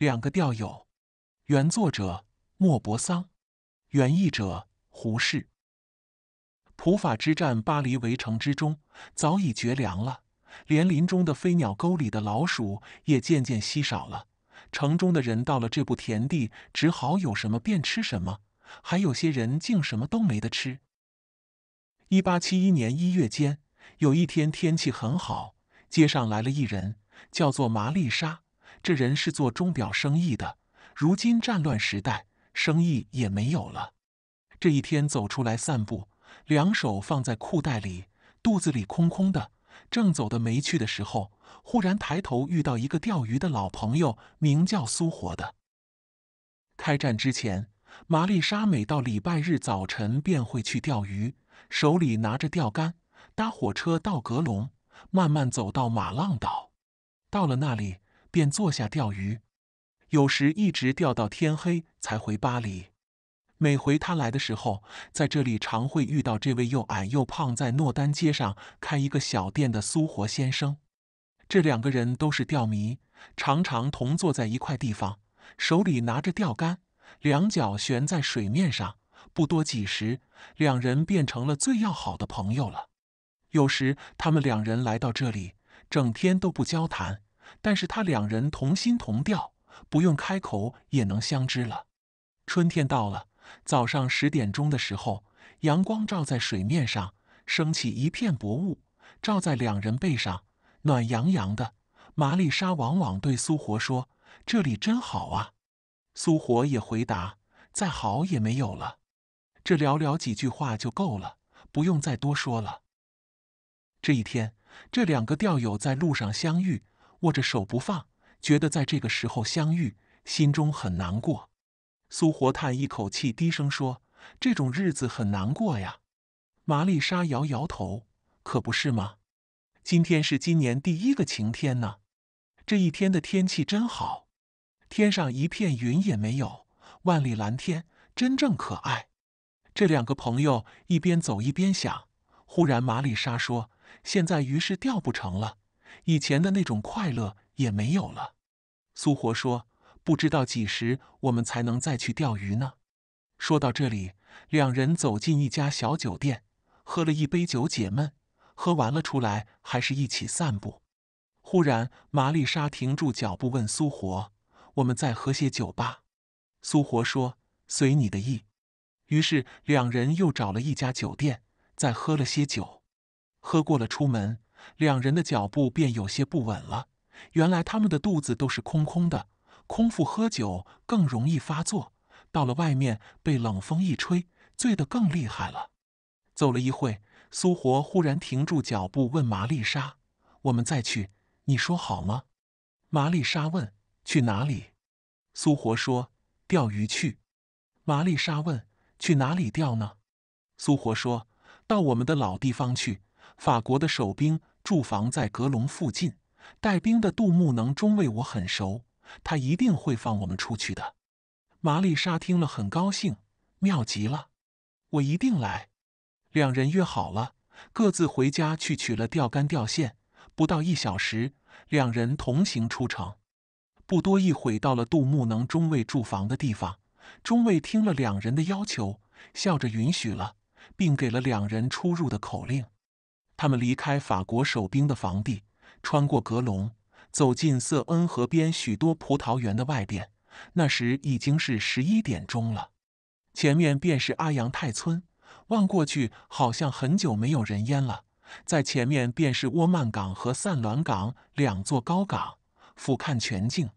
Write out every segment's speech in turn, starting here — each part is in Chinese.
两个钓友，原作者莫泊桑，原译者胡适。普法之战，巴黎围城之中，早已绝粮了，连林中的飞鸟、沟里的老鼠也渐渐稀少了。城中的人到了这步田地，只好有什么便吃什么，还有些人竟什么都没得吃。一八七一年一月间，有一天天气很好，街上来了一人，叫做玛丽莎。这人是做钟表生意的，如今战乱时代，生意也没有了。这一天走出来散步，两手放在裤袋里，肚子里空空的，正走的没趣的时候，忽然抬头遇到一个钓鱼的老朋友，名叫苏活的。开战之前，玛丽莎每到礼拜日早晨便会去钓鱼，手里拿着钓竿，搭火车到格隆，慢慢走到马浪岛，到了那里。便坐下钓鱼，有时一直钓到天黑才回巴黎。每回他来的时候，在这里常会遇到这位又矮又胖、在诺丹街上开一个小店的苏活先生。这两个人都是钓迷，常常同坐在一块地方，手里拿着钓竿，两脚悬在水面上。不多几时，两人变成了最要好的朋友了。有时他们两人来到这里，整天都不交谈。但是他两人同心同调，不用开口也能相知了。春天到了，早上十点钟的时候，阳光照在水面上，升起一片薄雾，照在两人背上，暖洋洋的。玛丽莎往往对苏活说：“这里真好啊。”苏活也回答：“再好也没有了。”这寥寥几句话就够了，不用再多说了。这一天，这两个钓友在路上相遇。握着手不放，觉得在这个时候相遇，心中很难过。苏活叹一口气，低声说：“这种日子很难过呀。”玛丽莎摇摇头：“可不是吗？今天是今年第一个晴天呢。这一天的天气真好，天上一片云也没有，万里蓝天，真正可爱。”这两个朋友一边走一边想。忽然，玛丽莎说：“现在鱼是钓不成了。”以前的那种快乐也没有了。苏活说：“不知道几时我们才能再去钓鱼呢？”说到这里，两人走进一家小酒店，喝了一杯酒解闷。喝完了出来，还是一起散步。忽然，玛丽莎停住脚步，问苏活：“我们再喝些酒吧？”苏活说：“随你的意。”于是两人又找了一家酒店，再喝了些酒。喝过了，出门。两人的脚步便有些不稳了。原来他们的肚子都是空空的，空腹喝酒更容易发作。到了外面，被冷风一吹，醉得更厉害了。走了一会，苏活忽然停住脚步，问玛丽莎：“我们再去，你说好吗？”玛丽莎问：“去哪里？”苏活说：“钓鱼去。”玛丽莎问：“去哪里钓呢？”苏活说：“到我们的老地方去，法国的守兵。”住房在阁楼附近，带兵的杜牧能中尉我很熟，他一定会放我们出去的。玛丽莎听了很高兴，妙极了，我一定来。两人约好了，各自回家去取了钓竿、钓线。不到一小时，两人同行出城，不多一会到了杜牧能中尉住房的地方。中尉听了两人的要求，笑着允许了，并给了两人出入的口令。他们离开法国守兵的防地，穿过格隆，走进瑟恩河边许多葡萄园的外边。那时已经是十一点钟了。前面便是阿扬泰村，望过去好像很久没有人烟了。在前面便是沃曼港和散卵港两座高港，俯瞰全境，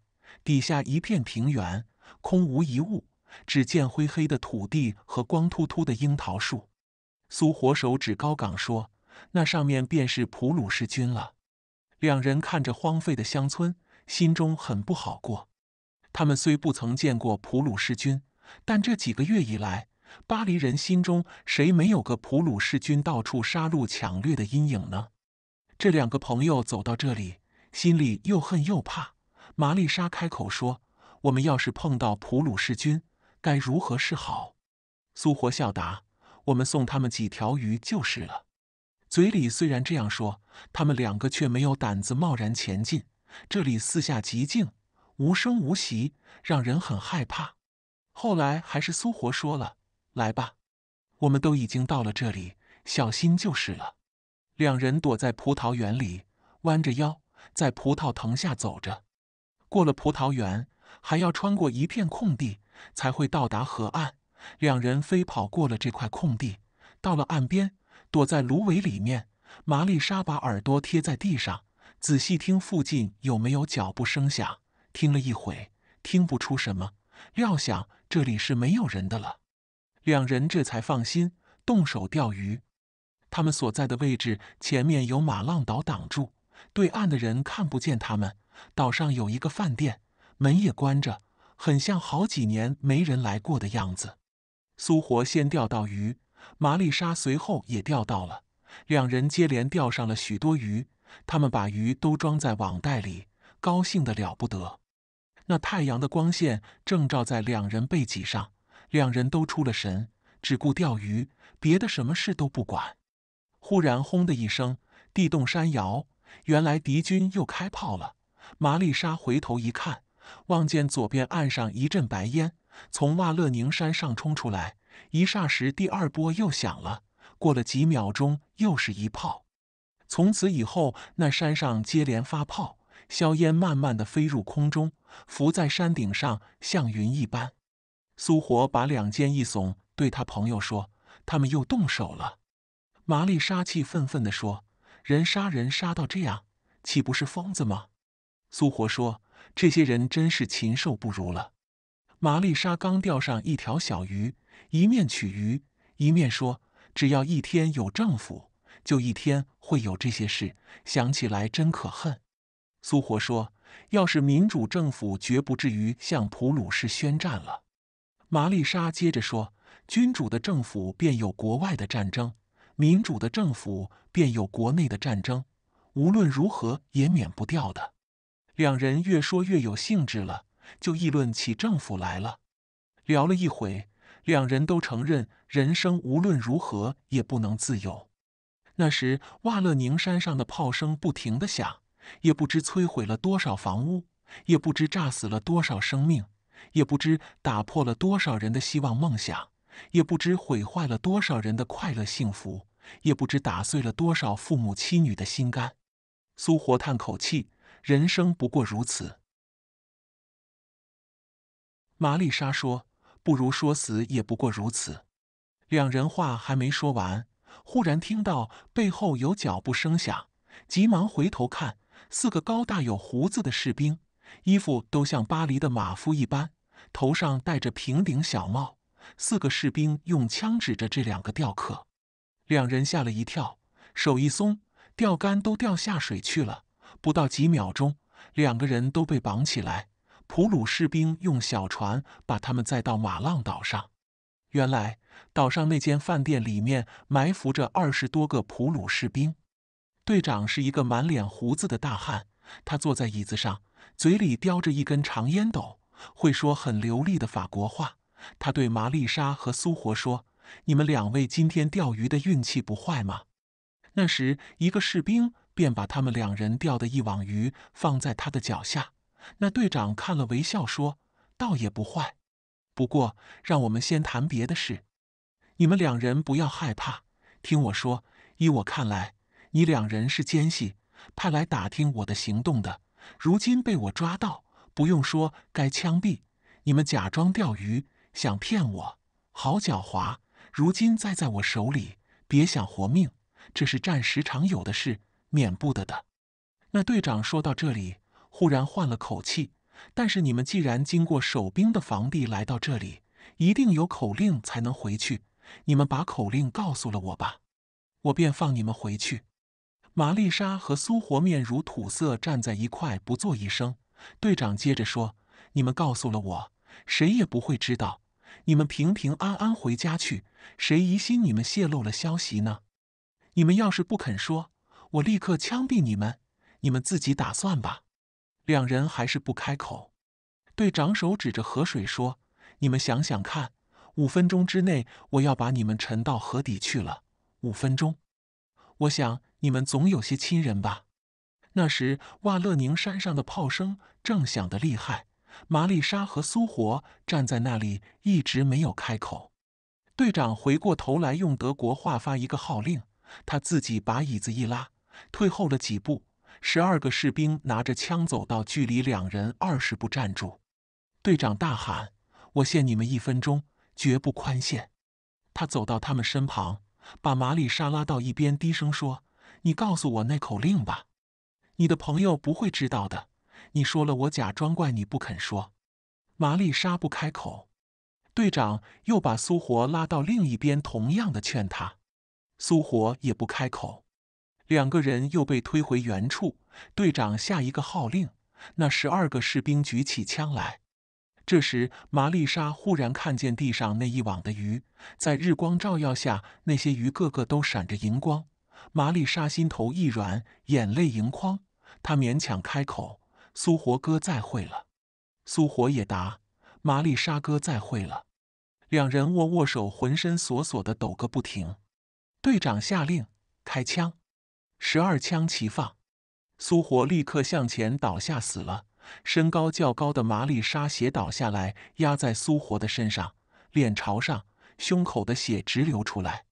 底下一片平原，空无一物，只见灰黑的土地和光秃秃的樱桃树。苏活手指高岗说。那上面便是普鲁士军了。两人看着荒废的乡村，心中很不好过。他们虽不曾见过普鲁士军，但这几个月以来，巴黎人心中谁没有个普鲁士军到处杀戮抢掠的阴影呢？这两个朋友走到这里，心里又恨又怕。玛丽莎开口说：“我们要是碰到普鲁士军，该如何是好？”苏活笑答：“我们送他们几条鱼就是了。”嘴里虽然这样说，他们两个却没有胆子贸然前进。这里四下极静，无声无息，让人很害怕。后来还是苏活说了：“来吧，我们都已经到了这里，小心就是了。”两人躲在葡萄园里，弯着腰在葡萄藤下走着。过了葡萄园，还要穿过一片空地，才会到达河岸。两人飞跑过了这块空地，到了岸边。躲在芦苇里面，玛丽莎把耳朵贴在地上，仔细听附近有没有脚步声响。听了一会，听不出什么，料想这里是没有人的了。两人这才放心，动手钓鱼。他们所在的位置前面有马浪岛挡住，对岸的人看不见他们。岛上有一个饭店，门也关着，很像好几年没人来过的样子。苏活先钓到鱼。玛丽莎随后也钓到了，两人接连钓上了许多鱼，他们把鱼都装在网袋里，高兴的了不得。那太阳的光线正照在两人背脊上，两人都出了神，只顾钓鱼，别的什么事都不管。忽然，轰的一声，地动山摇，原来敌军又开炮了。玛丽莎回头一看，望见左边岸上一阵白烟从瓦勒宁山上冲出来。一霎时，第二波又响了。过了几秒钟，又是一炮。从此以后，那山上接连发炮，硝烟慢慢的飞入空中，浮在山顶上，像云一般。苏活把两肩一耸，对他朋友说：“他们又动手了。”玛丽莎气愤愤地说：“人杀人杀到这样，岂不是疯子吗？”苏活说：“这些人真是禽兽不如了。”玛丽莎刚钓上一条小鱼。一面取鱼，一面说：“只要一天有政府，就一天会有这些事。想起来真可恨。”苏活说：“要是民主政府，绝不至于向普鲁士宣战了。”玛丽莎接着说：“君主的政府便有国外的战争，民主的政府便有国内的战争，无论如何也免不掉的。”两人越说越有兴致了，就议论起政府来了。聊了一会。两人都承认，人生无论如何也不能自由。那时，瓦勒宁山上的炮声不停地响，也不知摧毁了多少房屋，也不知炸死了多少生命，也不知打破了多少人的希望梦想，也不知毁坏了多少人的快乐幸福，也不知打碎了多少父母妻女的心肝。苏活叹口气：“人生不过如此。”玛丽莎说。不如说死也不过如此。两人话还没说完，忽然听到背后有脚步声响，急忙回头看，四个高大有胡子的士兵，衣服都像巴黎的马夫一般，头上戴着平顶小帽。四个士兵用枪指着这两个钓客，两人吓了一跳，手一松，钓竿都掉下水去了。不到几秒钟，两个人都被绑起来。普鲁士兵用小船把他们载到马浪岛上。原来，岛上那间饭店里面埋伏着二十多个普鲁士兵。队长是一个满脸胡子的大汉，他坐在椅子上，嘴里叼着一根长烟斗，会说很流利的法国话。他对玛丽莎和苏活说：“你们两位今天钓鱼的运气不坏吗？”那时，一个士兵便把他们两人钓的一网鱼放在他的脚下。那队长看了，微笑说：“倒也不坏，不过让我们先谈别的事。你们两人不要害怕，听我说。依我看来，你两人是奸细，派来打听我的行动的。如今被我抓到，不用说该枪毙。你们假装钓鱼，想骗我，好狡猾。如今栽在我手里，别想活命。这是战时常有的事，免不得的。”那队长说到这里。忽然换了口气，但是你们既然经过守兵的防地来到这里，一定有口令才能回去。你们把口令告诉了我吧，我便放你们回去。玛丽莎和苏活面如土色，站在一块，不做一声。队长接着说：“你们告诉了我，谁也不会知道。你们平平安安回家去，谁疑心你们泄露了消息呢？你们要是不肯说，我立刻枪毙你们。你们自己打算吧。”两人还是不开口。队长手指着河水说：“你们想想看，五分钟之内，我要把你们沉到河底去了。五分钟，我想你们总有些亲人吧？”那时，瓦勒宁山上的炮声正响得厉害。玛丽莎和苏活站在那里，一直没有开口。队长回过头来，用德国话发一个号令，他自己把椅子一拉，退后了几步。十二个士兵拿着枪走到距离两人二十步站住，队长大喊：“我限你们一分钟，绝不宽限。”他走到他们身旁，把玛丽莎拉到一边，低声说：“你告诉我那口令吧，你的朋友不会知道的。你说了，我假装怪你不肯说。”玛丽莎不开口。队长又把苏活拉到另一边，同样的劝他，苏活也不开口。两个人又被推回原处。队长下一个号令，那十二个士兵举起枪来。这时，玛丽莎忽然看见地上那一网的鱼，在日光照耀下，那些鱼个个都闪着银光。玛丽莎心头一软，眼泪盈眶。她勉强开口：“苏活哥，再会了。”苏活也答：“玛丽莎哥，再会了。”两人握握手，浑身索索的抖个不停。队长下令开枪。十二枪齐放，苏活立刻向前倒下，死了。身高较高的玛丽莎斜倒下来，压在苏活的身上，脸朝上，胸口的血直流出来。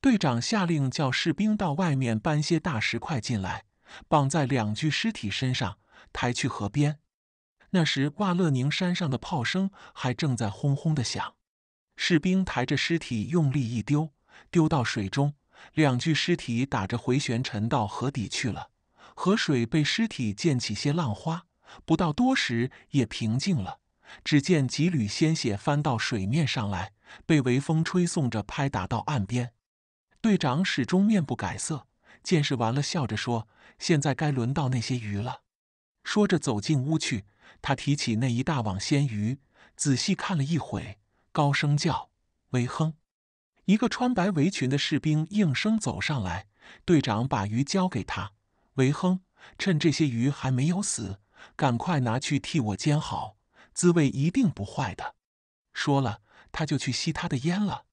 队长下令叫士兵到外面搬些大石块进来，绑在两具尸体身上，抬去河边。那时瓦勒宁山上的炮声还正在轰轰的响，士兵抬着尸体用力一丢，丢到水中。两具尸体打着回旋沉到河底去了，河水被尸体溅起些浪花，不到多时也平静了。只见几缕鲜血翻到水面上来，被微风吹送着拍打到岸边。队长始终面不改色，见识完了，笑着说：“现在该轮到那些鱼了。”说着走进屋去，他提起那一大网鲜鱼，仔细看了一会，高声叫：“维亨！”一个穿白围裙的士兵应声走上来，队长把鱼交给他，维亨，趁这些鱼还没有死，赶快拿去替我煎好，滋味一定不坏的。说了，他就去吸他的烟了。